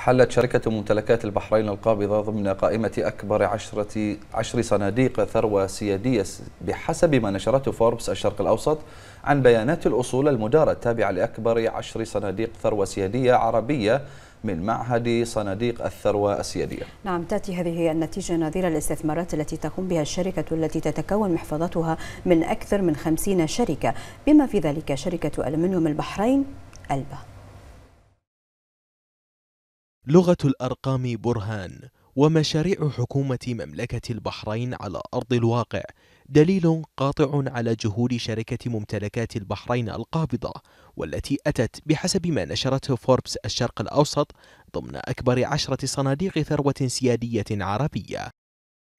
حلت شركة ممتلكات البحرين القابضة ضمن قائمة أكبر عشرة عشر صناديق ثروة سيادية بحسب ما نشرته فوربس الشرق الأوسط عن بيانات الأصول المدارة التابعة لأكبر عشر صناديق ثروة سيادية عربية من معهد صناديق الثروة السيادية نعم تأتي هذه النتيجة نظير الاستثمارات التي تقوم بها الشركة التي تتكون محفظتها من أكثر من خمسين شركة بما في ذلك شركة ألمنيوم البحرين ألبا لغة الأرقام برهان ومشاريع حكومة مملكة البحرين على أرض الواقع دليل قاطع على جهود شركة ممتلكات البحرين القابضة والتي أتت بحسب ما نشرته فوربس الشرق الأوسط ضمن أكبر عشرة صناديق ثروة سيادية عربية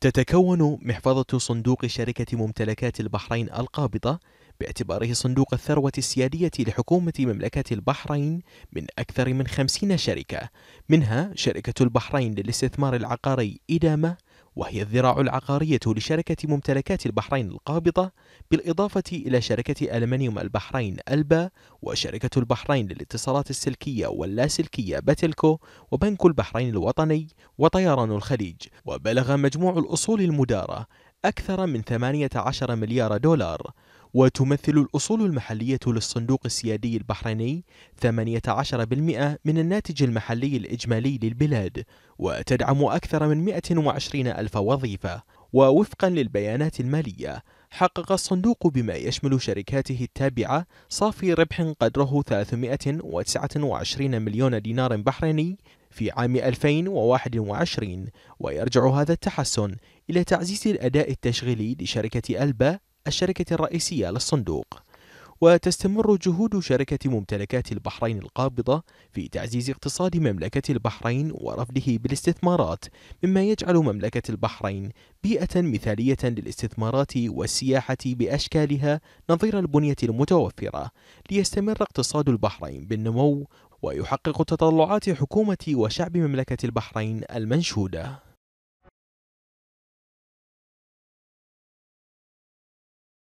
تتكون محفظة صندوق شركة ممتلكات البحرين القابضة باعتباره صندوق الثروة السيادية لحكومة مملكة البحرين من أكثر من خمسين شركة منها شركة البحرين للاستثمار العقاري إدامة وهي الذراع العقارية لشركة ممتلكات البحرين القابضة بالإضافة إلى شركة ألمنيوم البحرين ألبا وشركة البحرين للاتصالات السلكية واللاسلكية بتلكو وبنك البحرين الوطني وطيران الخليج وبلغ مجموع الأصول المدارة أكثر من 18 مليار دولار وتمثل الأصول المحلية للصندوق السيادي البحريني 18% من الناتج المحلي الإجمالي للبلاد وتدعم أكثر من 120 ألف وظيفة ووفقا للبيانات المالية حقق الصندوق بما يشمل شركاته التابعة صافي ربح قدره 329 مليون دينار بحريني في عام 2021 ويرجع هذا التحسن إلى تعزيز الأداء التشغيلي لشركة ألبا الشركة الرئيسية للصندوق وتستمر جهود شركة ممتلكات البحرين القابضة في تعزيز اقتصاد مملكة البحرين ورفده بالاستثمارات، مما يجعل مملكة البحرين بيئة مثالية للاستثمارات والسياحة بأشكالها نظير البنية المتوفرة، ليستمر اقتصاد البحرين بالنمو ويحقق تطلعات حكومة وشعب مملكة البحرين المنشودة.